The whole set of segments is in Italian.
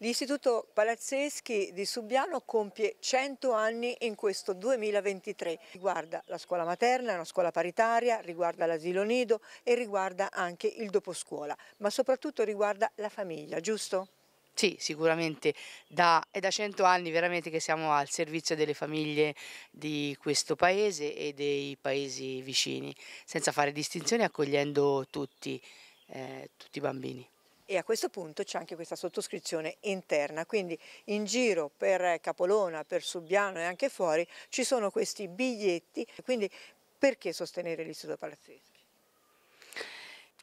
L'Istituto Palazzeschi di Subiano compie 100 anni in questo 2023. Riguarda la scuola materna, la scuola paritaria, riguarda l'asilo nido e riguarda anche il doposcuola, ma soprattutto riguarda la famiglia, giusto? Sì, sicuramente da, è da 100 anni veramente che siamo al servizio delle famiglie di questo paese e dei paesi vicini, senza fare distinzioni, accogliendo tutti, eh, tutti i bambini e a questo punto c'è anche questa sottoscrizione interna, quindi in giro per Capolona, per Subbiano e anche fuori ci sono questi biglietti, quindi perché sostenere l'Istituto Palazzeschi?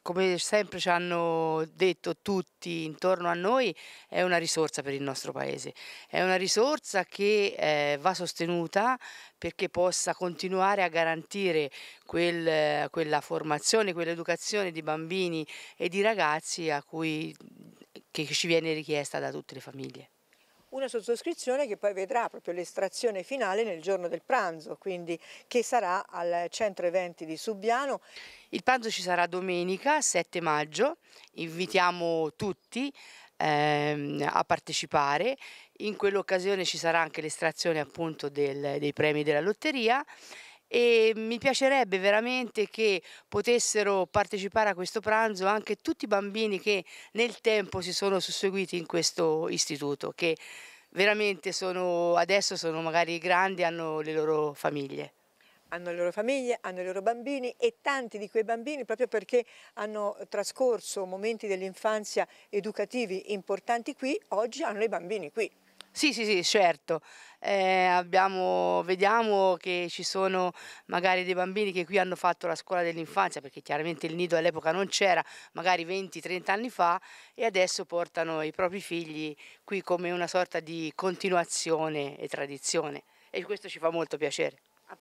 come sempre ci hanno detto tutti intorno a noi, è una risorsa per il nostro Paese. È una risorsa che eh, va sostenuta perché possa continuare a garantire quel, quella formazione, quell'educazione di bambini e di ragazzi cui, che ci viene richiesta da tutte le famiglie una sottoscrizione che poi vedrà proprio l'estrazione finale nel giorno del pranzo, quindi che sarà al centro eventi di Subiano. Il pranzo ci sarà domenica 7 maggio, invitiamo tutti ehm, a partecipare, in quell'occasione ci sarà anche l'estrazione appunto del, dei premi della lotteria e mi piacerebbe veramente che potessero partecipare a questo pranzo anche tutti i bambini che nel tempo si sono susseguiti in questo istituto, che veramente sono, adesso sono magari grandi, hanno le loro famiglie hanno le loro famiglie, hanno i loro bambini e tanti di quei bambini proprio perché hanno trascorso momenti dell'infanzia educativi importanti qui, oggi hanno i bambini qui. Sì, sì, sì, certo. Eh, abbiamo, vediamo che ci sono magari dei bambini che qui hanno fatto la scuola dell'infanzia, perché chiaramente il nido all'epoca non c'era, magari 20-30 anni fa, e adesso portano i propri figli qui come una sorta di continuazione e tradizione. E questo ci fa molto piacere.